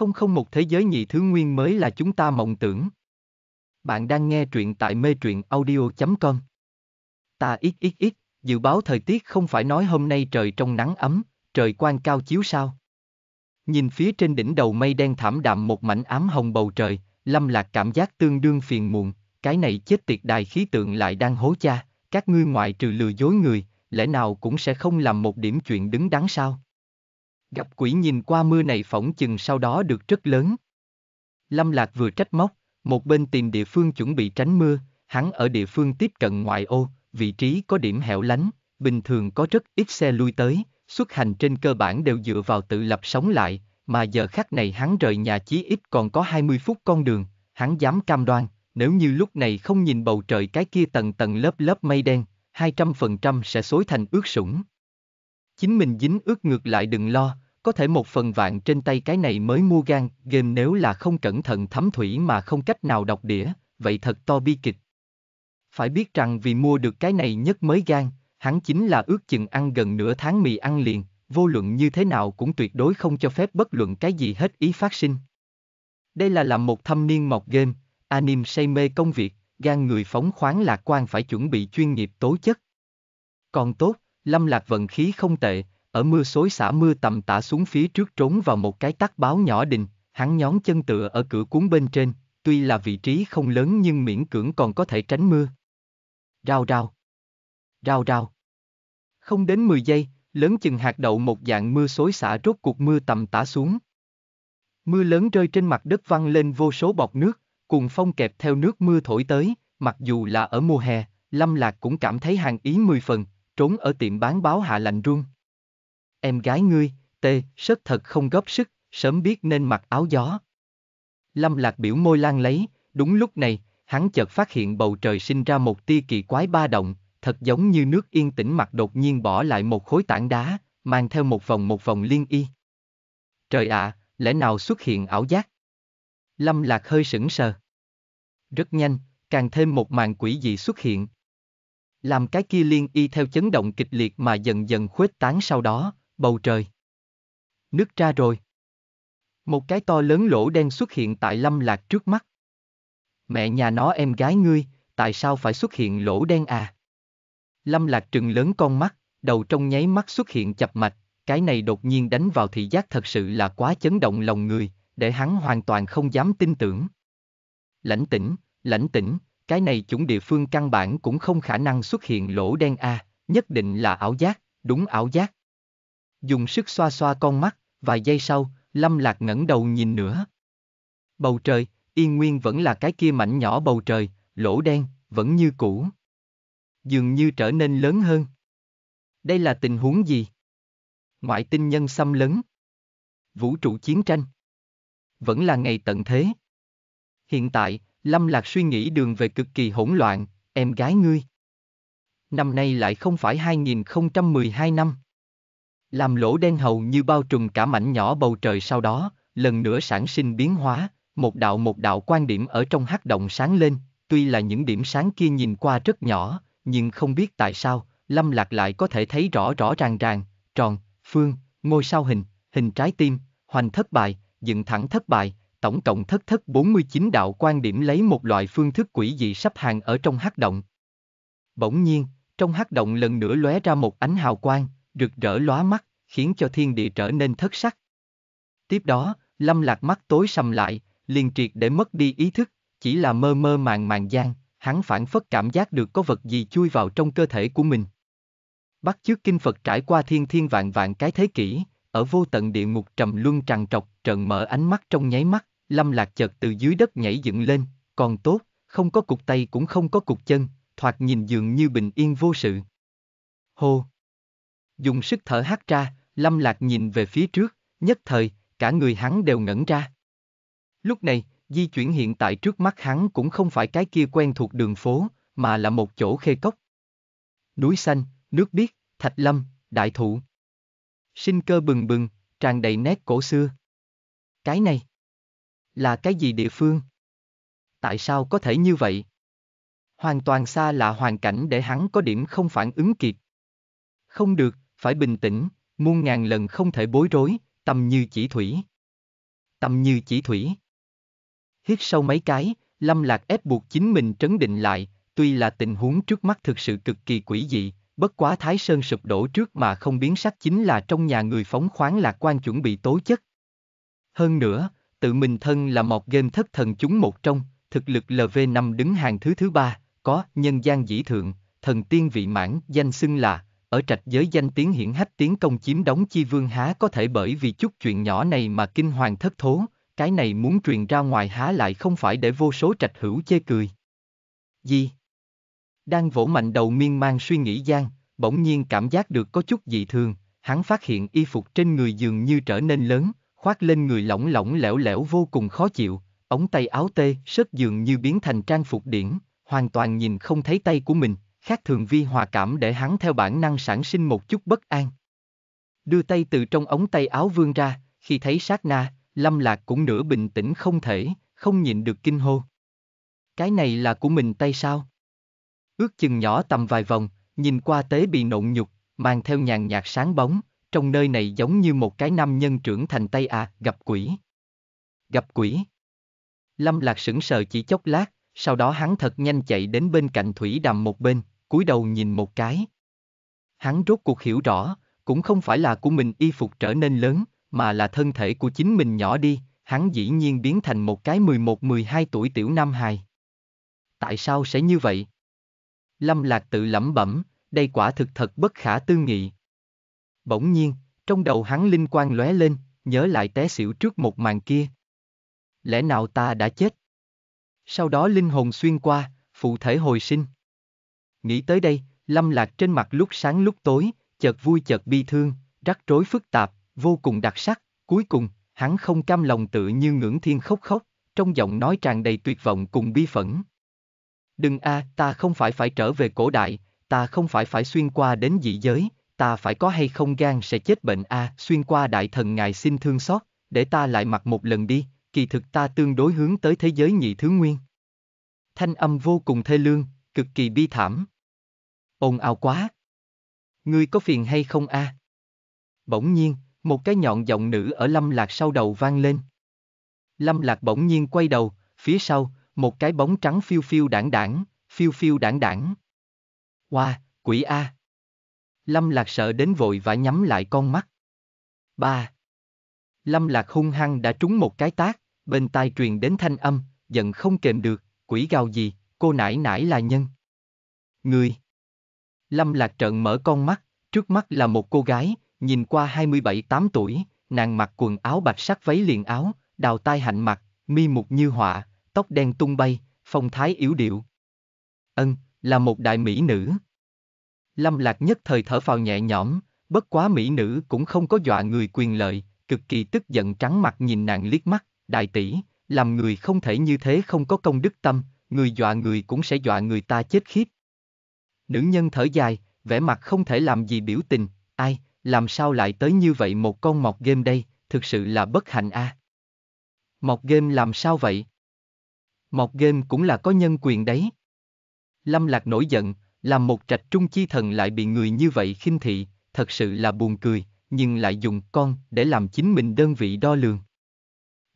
Không không một thế giới nhị thứ nguyên mới là chúng ta mộng tưởng. Bạn đang nghe truyện tại mê truyện audio.com. Ta ít ít ít, dự báo thời tiết không phải nói hôm nay trời trong nắng ấm, trời quang cao chiếu sao. Nhìn phía trên đỉnh đầu mây đen thảm đạm một mảnh ám hồng bầu trời, lâm lạc cảm giác tương đương phiền muộn, cái này chết tiệt đài khí tượng lại đang hố cha, các ngươi ngoại trừ lừa dối người, lẽ nào cũng sẽ không làm một điểm chuyện đứng đắn sao? Gặp quỷ nhìn qua mưa này phỏng chừng sau đó được rất lớn. Lâm Lạc vừa trách móc, một bên tìm địa phương chuẩn bị tránh mưa, hắn ở địa phương tiếp cận ngoại ô, vị trí có điểm hẻo lánh, bình thường có rất ít xe lui tới, xuất hành trên cơ bản đều dựa vào tự lập sống lại, mà giờ khắc này hắn rời nhà chí ít còn có 20 phút con đường, hắn dám cam đoan, nếu như lúc này không nhìn bầu trời cái kia tầng tầng lớp lớp mây đen, 200% sẽ xối thành ướt sũng. Chính mình dính ướt ngược lại đừng lo, có thể một phần vạn trên tay cái này mới mua gan, game nếu là không cẩn thận thấm thủy mà không cách nào đọc đĩa, vậy thật to bi kịch. Phải biết rằng vì mua được cái này nhất mới gan, hắn chính là ước chừng ăn gần nửa tháng mì ăn liền, vô luận như thế nào cũng tuyệt đối không cho phép bất luận cái gì hết ý phát sinh. Đây là làm một thâm niên mọc game, anime say mê công việc, gan người phóng khoáng lạc quan phải chuẩn bị chuyên nghiệp tố chất. Còn tốt, Lâm Lạc vận khí không tệ, ở mưa xối xả mưa tầm tã xuống phía trước trốn vào một cái tắc báo nhỏ đình, hắn nhón chân tựa ở cửa cuốn bên trên, tuy là vị trí không lớn nhưng miễn cưỡng còn có thể tránh mưa. Rao rao. Rao rao. Không đến 10 giây, lớn chừng hạt đậu một dạng mưa xối xả rốt cuộc mưa tầm tã xuống. Mưa lớn rơi trên mặt đất văng lên vô số bọt nước, cùng phong kẹp theo nước mưa thổi tới, mặc dù là ở mùa hè, Lâm Lạc cũng cảm thấy hàng ý mười phần, trốn ở tiệm bán báo hạ lạnh run em gái ngươi, tê, sớt thật không góp sức, sớm biết nên mặc áo gió. Lâm lạc biểu môi lan lấy, đúng lúc này, hắn chợt phát hiện bầu trời sinh ra một tia kỳ quái ba động, thật giống như nước yên tĩnh mặt đột nhiên bỏ lại một khối tảng đá, mang theo một vòng một vòng liên y. Trời ạ, à, lẽ nào xuất hiện ảo giác? Lâm lạc hơi sững sờ. Rất nhanh, càng thêm một màn quỷ dị xuất hiện. Làm cái kia liên y theo chấn động kịch liệt mà dần dần khuếch tán sau đó, bầu trời. nước ra rồi. Một cái to lớn lỗ đen xuất hiện tại Lâm Lạc trước mắt. Mẹ nhà nó em gái ngươi, tại sao phải xuất hiện lỗ đen à? Lâm Lạc trừng lớn con mắt, đầu trong nháy mắt xuất hiện chập mạch, cái này đột nhiên đánh vào thị giác thật sự là quá chấn động lòng người, để hắn hoàn toàn không dám tin tưởng. Lãnh tĩnh, lãnh tĩnh, cái này chủng địa phương căn bản cũng không khả năng xuất hiện lỗ đen a, à, nhất định là ảo giác, đúng ảo giác dùng sức xoa xoa con mắt, vài giây sau, Lâm Lạc ngẩng đầu nhìn nữa. Bầu trời, yên nguyên vẫn là cái kia mảnh nhỏ bầu trời, lỗ đen, vẫn như cũ. Dường như trở nên lớn hơn. Đây là tình huống gì? Ngoại tinh nhân xâm lấn. Vũ trụ chiến tranh. Vẫn là ngày tận thế. Hiện tại, Lâm Lạc suy nghĩ đường về cực kỳ hỗn loạn, em gái ngươi. Năm nay lại không phải 2012 năm làm lỗ đen hầu như bao trùm cả mảnh nhỏ bầu trời sau đó, lần nữa sản sinh biến hóa, một đạo một đạo quan điểm ở trong hắc động sáng lên, tuy là những điểm sáng kia nhìn qua rất nhỏ, nhưng không biết tại sao, Lâm Lạc lại có thể thấy rõ rõ ràng ràng, tròn, phương, ngôi sao hình, hình trái tim, hoành thất bại, dựng thẳng thất bại, tổng cộng thất thất 49 đạo quan điểm lấy một loại phương thức quỷ dị sắp hàng ở trong hắc động. Bỗng nhiên, trong hắc động lần nữa lóe ra một ánh hào quang, rực rỡ lóa mắt, khiến cho thiên địa trở nên thất sắc. Tiếp đó, Lâm Lạc mắt tối sầm lại, liền triệt để mất đi ý thức, chỉ là mơ mơ màng màng gian, hắn phản phất cảm giác được có vật gì chui vào trong cơ thể của mình. Bắt chước kinh Phật trải qua thiên thiên vạn vạn cái thế kỷ, ở vô tận địa ngục trầm luân tràn trọc, trần mở ánh mắt trong nháy mắt, Lâm Lạc chợt từ dưới đất nhảy dựng lên, còn tốt, không có cục tay cũng không có cục chân, thoạt nhìn dường như bình yên vô sự. Hô! dùng sức thở hắt ra, Lâm Lạc nhìn về phía trước, nhất thời, cả người hắn đều ngẩn ra. Lúc này, di chuyển hiện tại trước mắt hắn cũng không phải cái kia quen thuộc đường phố, mà là một chỗ khê cốc. Núi xanh, nước biếc, thạch lâm, đại thụ. Sinh cơ bừng bừng, tràn đầy nét cổ xưa. Cái này là cái gì địa phương? Tại sao có thể như vậy? Hoàn toàn xa lạ hoàn cảnh để hắn có điểm không phản ứng kịp. Không được, phải bình tĩnh, muôn ngàn lần không thể bối rối, tâm như chỉ thủy. Tâm như chỉ thủy. Hít sâu mấy cái, Lâm Lạc ép buộc chính mình trấn định lại, tuy là tình huống trước mắt thực sự cực kỳ quỷ dị, bất quá Thái Sơn sụp đổ trước mà không biến sắc chính là trong nhà người phóng khoáng lạc quan chuẩn bị tố chất. Hơn nữa, tự mình thân là một game thất thần chúng một trong, thực lực LV5 đứng hàng thứ thứ ba, có nhân gian dĩ thượng, thần tiên vị mãn danh xưng là ở trạch giới danh tiếng hiển hách tiến công chiếm đóng chi vương há có thể bởi vì chút chuyện nhỏ này mà kinh hoàng thất thố, cái này muốn truyền ra ngoài há lại không phải để vô số trạch hữu chê cười. Gì? Đang vỗ mạnh đầu miên man suy nghĩ gian, bỗng nhiên cảm giác được có chút dị thường, hắn phát hiện y phục trên người dường như trở nên lớn, khoác lên người lỏng lỏng lẻo lẻo vô cùng khó chịu, ống tay áo tê, sớt dường như biến thành trang phục điển, hoàn toàn nhìn không thấy tay của mình, khác thường vi hòa cảm để hắn theo bản năng sản sinh một chút bất an. Đưa tay từ trong ống tay áo vương ra, khi thấy sát na, lâm lạc cũng nửa bình tĩnh không thể, không nhịn được kinh hô. Cái này là của mình tay sao? Ước chừng nhỏ tầm vài vòng, nhìn qua tế bị nộn nhục, mang theo nhàn nhạt sáng bóng, trong nơi này giống như một cái nam nhân trưởng thành tay à, gặp quỷ. Gặp quỷ. Lâm lạc sững sờ chỉ chốc lát, sau đó hắn thật nhanh chạy đến bên cạnh thủy đầm một bên, cúi đầu nhìn một cái. Hắn rốt cuộc hiểu rõ, cũng không phải là của mình y phục trở nên lớn, mà là thân thể của chính mình nhỏ đi, hắn dĩ nhiên biến thành một cái 11-12 tuổi tiểu nam hài. Tại sao sẽ như vậy? Lâm Lạc tự lẩm bẩm, đây quả thực thật bất khả tư nghị. Bỗng nhiên, trong đầu hắn linh quang lóe lên, nhớ lại té xỉu trước một màn kia. Lẽ nào ta đã chết? sau đó linh hồn xuyên qua, phụ thể hồi sinh. Nghĩ tới đây, Lâm Lạc trên mặt lúc sáng lúc tối, chợt vui chợt bi thương, rắc rối phức tạp, vô cùng đặc sắc, cuối cùng, hắn không cam lòng tự như ngưỡng thiên khóc khóc, trong giọng nói tràn đầy tuyệt vọng cùng bi phẫn. Đừng a, à, ta không phải phải trở về cổ đại, ta không phải phải xuyên qua đến dị giới, ta phải có hay không gan sẽ chết bệnh a, à, xuyên qua đại thần ngài xin thương xót, để ta lại mặc một lần đi, kỳ thực ta tương đối hướng tới thế giới nhị thứ nguyên. Thanh âm vô cùng thê lương, cực kỳ bi thảm. Ồn ào quá. Ngươi có phiền hay không a? À? Bỗng nhiên, một cái nhọn giọng nữ ở Lâm Lạc sau đầu vang lên. Lâm Lạc bỗng nhiên quay đầu, phía sau, một cái bóng trắng phiêu phiêu đảng đảng, phiêu phiêu đảng đảng. Oa, wow, quỷ A. À. Lâm Lạc sợ đến vội và nhắm lại con mắt. Ba. Lâm Lạc hung hăng đã trúng một cái tác bên tai truyền đến thanh âm, giận không kềm được, quỷ gào gì, cô nãi nãi là nhân. Người Lâm Lạc trận mở con mắt, trước mắt là một cô gái, nhìn qua 27-8 tuổi, nàng mặc quần áo bạch sắc váy liền áo, đào tai hạnh mặt, mi mục như họa, tóc đen tung bay, phong thái yếu điệu. Ân, là một đại mỹ nữ. Lâm Lạc nhất thời thở phào nhẹ nhõm, bất quá mỹ nữ cũng không có dọa người quyền lợi, cực kỳ tức giận trắng mặt nhìn nàng liếc mắt, đại tỷ, làm người không thể như thế không có công đức tâm, người dọa người cũng sẽ dọa người ta chết khiếp. Nữ nhân thở dài, vẻ mặt không thể làm gì biểu tình, ai, làm sao lại tới như vậy một con mọc game đây, thực sự là bất hạnh a. À. Mọc game làm sao vậy? Mọc game cũng là có nhân quyền đấy. Lâm Lạc nổi giận, làm một trạch trung chi thần lại bị người như vậy khinh thị, thật sự là buồn cười, nhưng lại dùng con để làm chính mình đơn vị đo lường.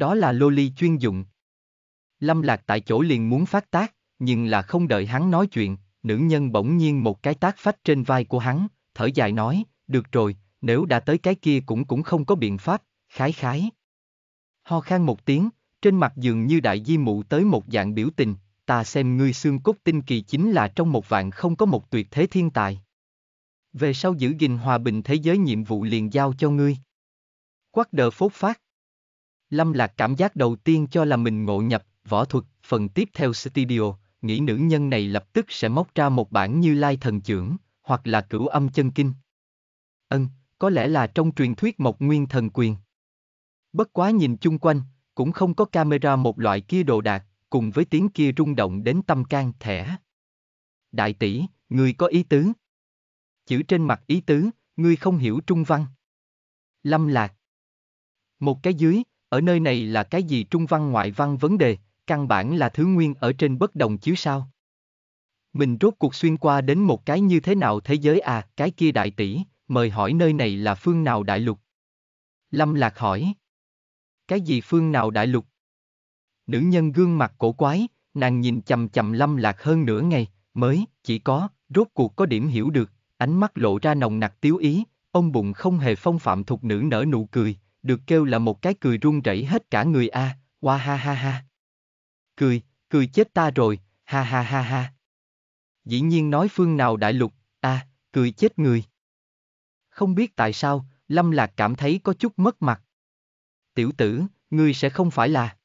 Đó là loli chuyên dụng. Lâm Lạc tại chỗ liền muốn phát tác, nhưng là không đợi hắn nói chuyện, nữ nhân bỗng nhiên một cái tác phách trên vai của hắn, thở dài nói, được rồi, nếu đã tới cái kia cũng cũng không có biện pháp, khái khái. Ho khan một tiếng, trên mặt dường như đại di mụ tới một dạng biểu tình, ta xem ngươi xương cốt tinh kỳ chính là trong một vạn không có một tuyệt thế thiên tài. Về sau giữ gìn hòa bình thế giới nhiệm vụ liền giao cho ngươi. Quắc đờ phốt phát. Lâm Lạc cảm giác đầu tiên cho là mình ngộ nhập, võ thuật, phần tiếp theo studio, nghĩ nữ nhân này lập tức sẽ móc ra một bản như lai thần trưởng, hoặc là cửu âm chân kinh. Ân, có lẽ là trong truyền thuyết Mộc Nguyên thần quyền. Bất quá nhìn chung quanh, cũng không có camera một loại kia đồ đạc, cùng với tiếng kia rung động đến tâm can thẻ. Đại tỷ, người có ý tứ. Chữ trên mặt ý tứ, ngươi không hiểu trung văn. Lâm lạc. Một cái dưới, ở nơi này là cái gì trung văn ngoại văn vấn đề, căn bản là thứ nguyên ở trên bất đồng chứ sao. Mình rốt cuộc xuyên qua đến một cái như thế nào thế giới à, cái kia đại tỷ, mời hỏi nơi này là phương nào đại lục? Lâm Lạc hỏi. Cái gì phương nào đại lục? Nữ nhân gương mặt cổ quái, nàng nhìn chầm chầm Lâm Lạc hơn nửa ngày, mới, chỉ có, rốt cuộc có điểm hiểu được, ánh mắt lộ ra nồng nặc tiếu ý, ông bụng không hề phong phạm thuộc nữ nở nụ cười, được kêu là một cái cười run rẩy hết cả người a, à, hoa ha ha ha. Cười, cười chết ta rồi, ha ha ha ha. Dĩ nhiên nói phương nào đại lục, a, à, cười chết người. Không biết tại sao, Lâm Lạc cảm thấy có chút mất mặt. Tiểu tử, ngươi sẽ không phải là...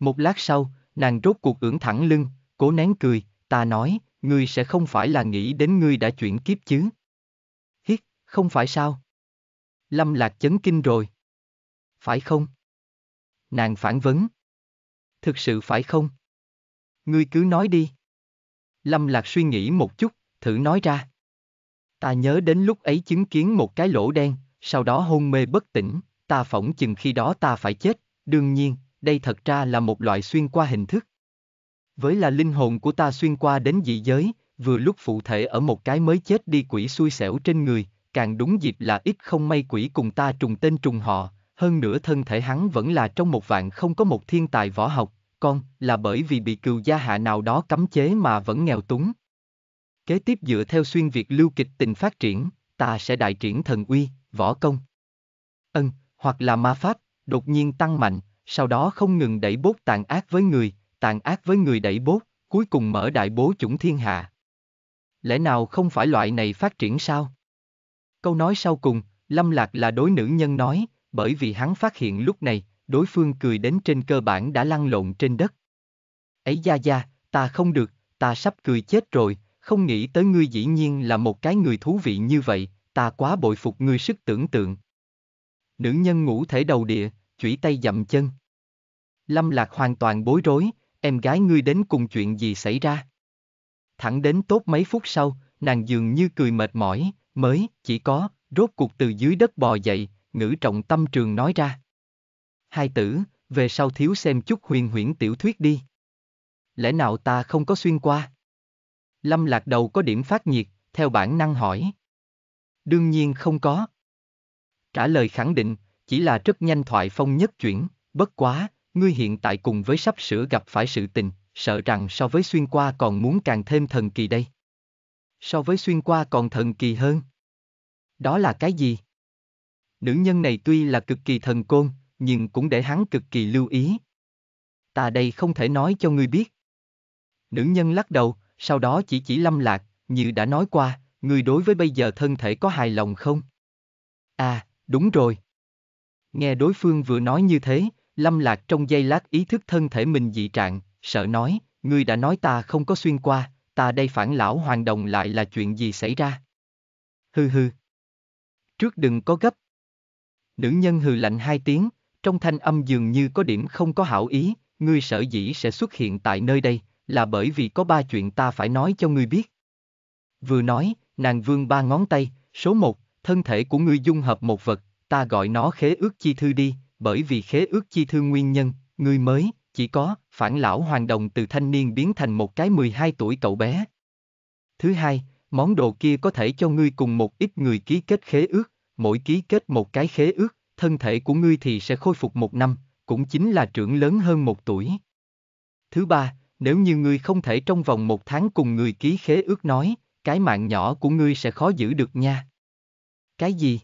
Một lát sau, nàng rốt cuộc ưỡn thẳng lưng, cố nén cười, ta nói, ngươi sẽ không phải là nghĩ đến ngươi đã chuyển kiếp chứ. Hiết, không phải sao? Lâm Lạc chấn kinh rồi. Phải không? Nàng phản vấn. Thực sự phải không? Ngươi cứ nói đi. Lâm Lạc suy nghĩ một chút, thử nói ra. Ta nhớ đến lúc ấy chứng kiến một cái lỗ đen, sau đó hôn mê bất tỉnh, ta phỏng chừng khi đó ta phải chết, đương nhiên, đây thật ra là một loại xuyên qua hình thức. Với là linh hồn của ta xuyên qua đến dị giới, vừa lúc phụ thể ở một cái mới chết đi quỷ xui xẻo trên người, càng đúng dịp là ít không may quỷ cùng ta trùng tên trùng họ, hơn nữa thân thể hắn vẫn là trong một vạn không có một thiên tài võ học, con là bởi vì bị cừu gia hạ nào đó cấm chế mà vẫn nghèo túng. Kế tiếp dựa theo xuyên việt lưu kịch tình phát triển, ta sẽ đại triển thần uy, võ công. Ân, hoặc là ma pháp, đột nhiên tăng mạnh, sau đó không ngừng đẩy bốt tàn ác với người, tàn ác với người đẩy bốt, cuối cùng mở đại bố chủng thiên hạ. Lẽ nào không phải loại này phát triển sao? Câu nói sau cùng, Lâm Lạc là đối nữ nhân nói, bởi vì hắn phát hiện lúc này, đối phương cười đến trên cơ bản đã lăn lộn trên đất. Ấy da da, ta không được, ta sắp cười chết rồi, không nghĩ tới ngươi dĩ nhiên là một cái người thú vị như vậy, ta quá bội phục ngươi sức tưởng tượng. Nữ nhân ngủ thể đầu địa, chủy tay dậm chân. Lâm Lạc hoàn toàn bối rối, em gái ngươi đến cùng chuyện gì xảy ra? Thẳng đến tốt mấy phút sau, nàng dường như cười mệt mỏi, mới, chỉ có, rốt cuộc từ dưới đất bò dậy, ngữ trọng tâm trường nói ra. Hai tử, về sau thiếu xem chút huyền huyễn tiểu thuyết đi. Lẽ nào ta không có xuyên qua? Lâm lạc đầu có điểm phát nhiệt, theo bản năng hỏi. Đương nhiên không có. Trả lời khẳng định, chỉ là rất nhanh thoại phong nhất chuyển, bất quá, ngươi hiện tại cùng với sắp sửa gặp phải sự tình, sợ rằng so với xuyên qua còn muốn càng thêm thần kỳ đây so với xuyên qua còn thần kỳ hơn. Đó là cái gì? Nữ nhân này tuy là cực kỳ thần côn, nhưng cũng để hắn cực kỳ lưu ý. Ta đây không thể nói cho ngươi biết. Nữ nhân lắc đầu, sau đó chỉ chỉ lâm lạc, như đã nói qua, ngươi đối với bây giờ thân thể có hài lòng không? À, đúng rồi. Nghe đối phương vừa nói như thế, lâm lạc trong giây lát ý thức thân thể mình dị trạng, sợ nói, ngươi đã nói ta không có xuyên qua, ta đây phản lão hoàng đồng lại là chuyện gì xảy ra? Hừ hừ. Trước đừng có gấp. Nữ nhân hừ lạnh hai tiếng, trong thanh âm dường như có điểm không có hảo ý, ngươi sở dĩ sẽ xuất hiện tại nơi đây, là bởi vì có ba chuyện ta phải nói cho ngươi biết. Vừa nói, nàng vương ba ngón tay, số một, thân thể của ngươi dung hợp một vật, ta gọi nó khế ước chi thư đi, bởi vì khế ước chi thư nguyên nhân, ngươi mới, chỉ có, phản lão hoàng đồng từ thanh niên biến thành một cái 12 tuổi cậu bé. Thứ hai, món đồ kia có thể cho ngươi cùng một ít người ký kết khế ước, mỗi ký kết một cái khế ước, thân thể của ngươi thì sẽ khôi phục một năm, cũng chính là trưởng lớn hơn một tuổi. Thứ ba, nếu như ngươi không thể trong vòng một tháng cùng người ký khế ước nói, cái mạng nhỏ của ngươi sẽ khó giữ được nha. Cái gì?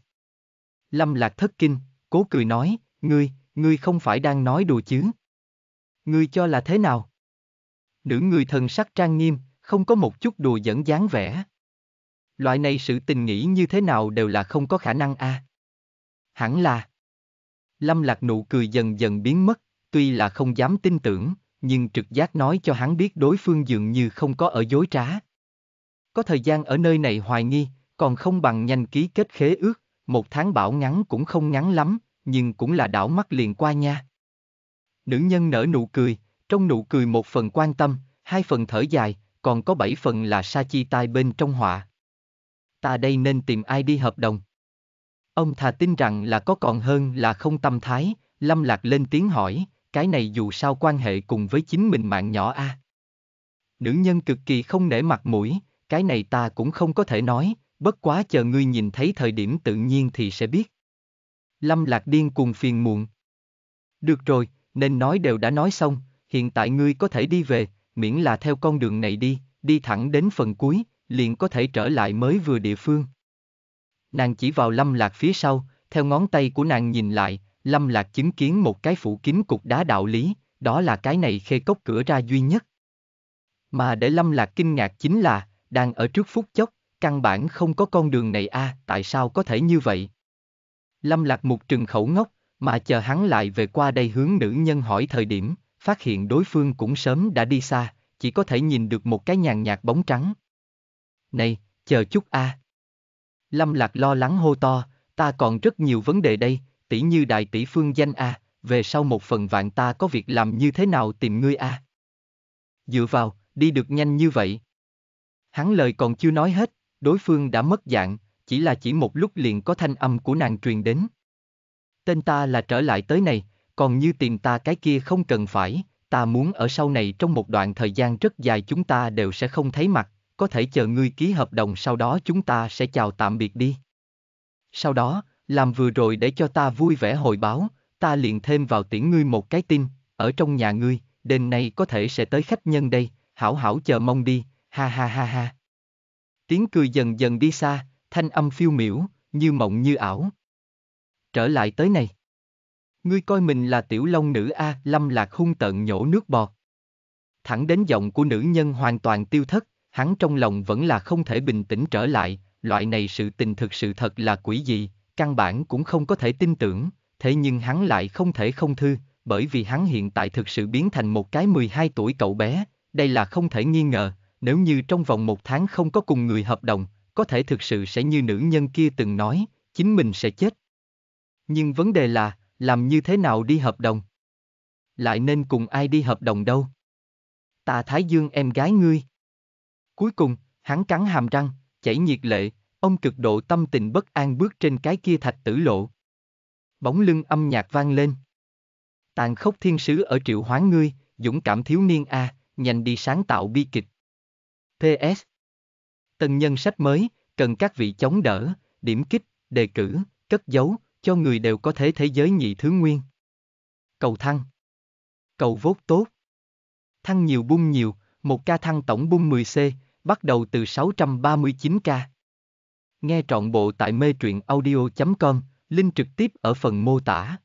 Lâm Lạc thất kinh, cố cười nói, ngươi, ngươi không phải đang nói đùa chứ? ngươi cho là thế nào? Nữ người thần sắc trang nghiêm, không có một chút đùa dẫn dáng vẻ. Loại này sự tình nghĩ như thế nào đều là không có khả năng a. À? Hẳn là. Lâm lạc nụ cười dần dần biến mất, tuy là không dám tin tưởng, nhưng trực giác nói cho hắn biết đối phương dường như không có ở dối trá. Có thời gian ở nơi này hoài nghi, còn không bằng nhanh ký kết khế ước, một tháng bảo ngắn cũng không ngắn lắm, nhưng cũng là đảo mắt liền qua nha. Nữ nhân nở nụ cười, trong nụ cười một phần quan tâm, hai phần thở dài, còn có bảy phần là sa chi tai bên trong họa. Ta đây nên tìm ai đi hợp đồng. Ông thà tin rằng là có còn hơn là không tâm thái, lâm lạc lên tiếng hỏi, cái này dù sao quan hệ cùng với chính mình mạng nhỏ a. À? Nữ nhân cực kỳ không nể mặt mũi, cái này ta cũng không có thể nói, bất quá chờ ngươi nhìn thấy thời điểm tự nhiên thì sẽ biết. Lâm lạc điên cuồng phiền muộn. Được rồi, nên nói đều đã nói xong, hiện tại ngươi có thể đi về, miễn là theo con đường này đi, đi thẳng đến phần cuối, liền có thể trở lại mới vừa địa phương. Nàng chỉ vào lâm lạc phía sau, theo ngón tay của nàng nhìn lại, lâm lạc chứng kiến một cái phủ kín cục đá đạo lý, đó là cái này khê cốc cửa ra duy nhất. Mà để lâm lạc kinh ngạc chính là, đang ở trước phút chốc, căn bản không có con đường này a à, tại sao có thể như vậy? Lâm lạc một trừng khẩu ngốc, mà chờ hắn lại về qua đây hướng nữ nhân hỏi thời điểm, phát hiện đối phương cũng sớm đã đi xa, chỉ có thể nhìn được một cái nhàn nhạt bóng trắng. Này, chờ chút a. À. Lâm Lạc lo lắng hô to, ta còn rất nhiều vấn đề đây, tỷ như đại tỷ phương danh a, à, về sau một phần vạn ta có việc làm như thế nào tìm ngươi a. À. Dựa vào, đi được nhanh như vậy. Hắn lời còn chưa nói hết, đối phương đã mất dạng, chỉ là chỉ một lúc liền có thanh âm của nàng truyền đến tên ta là trở lại tới này, còn như tìm ta cái kia không cần phải, ta muốn ở sau này trong một đoạn thời gian rất dài chúng ta đều sẽ không thấy mặt, có thể chờ ngươi ký hợp đồng sau đó chúng ta sẽ chào tạm biệt đi. Sau đó, làm vừa rồi để cho ta vui vẻ hồi báo, ta liền thêm vào tiễn ngươi một cái tin, ở trong nhà ngươi, đêm nay có thể sẽ tới khách nhân đây, hảo hảo chờ mong đi, ha ha ha ha. Tiếng cười dần dần đi xa, thanh âm phiêu miểu, như mộng như ảo trở lại tới này. Ngươi coi mình là tiểu long nữ A, lâm lạc hung tận nhổ nước bọt. Thẳng đến giọng của nữ nhân hoàn toàn tiêu thất, hắn trong lòng vẫn là không thể bình tĩnh trở lại, loại này sự tình thực sự thật là quỷ gì, căn bản cũng không có thể tin tưởng, thế nhưng hắn lại không thể không thư, bởi vì hắn hiện tại thực sự biến thành một cái 12 tuổi cậu bé, đây là không thể nghi ngờ, nếu như trong vòng một tháng không có cùng người hợp đồng, có thể thực sự sẽ như nữ nhân kia từng nói, chính mình sẽ chết. Nhưng vấn đề là, làm như thế nào đi hợp đồng? Lại nên cùng ai đi hợp đồng đâu? Tạ Thái Dương em gái ngươi. Cuối cùng, hắn cắn hàm răng, chảy nhiệt lệ, ông cực độ tâm tình bất an bước trên cái kia thạch tử lộ. Bóng lưng âm nhạc vang lên. Tàn khốc thiên sứ ở triệu hoán ngươi, dũng cảm thiếu niên A, nhanh đi sáng tạo bi kịch. S. Tân nhân sách mới, cần các vị chống đỡ, điểm kích, đề cử, cất giấu, cho người đều có thể thế giới nhị thứ nguyên. Cầu thăng. Cầu vốt tốt. Thăng nhiều bung nhiều, một ca thăng tổng bung 10C, bắt đầu từ 639 ca. Nghe trọn bộ tại mê truyện audio.com, link trực tiếp ở phần mô tả.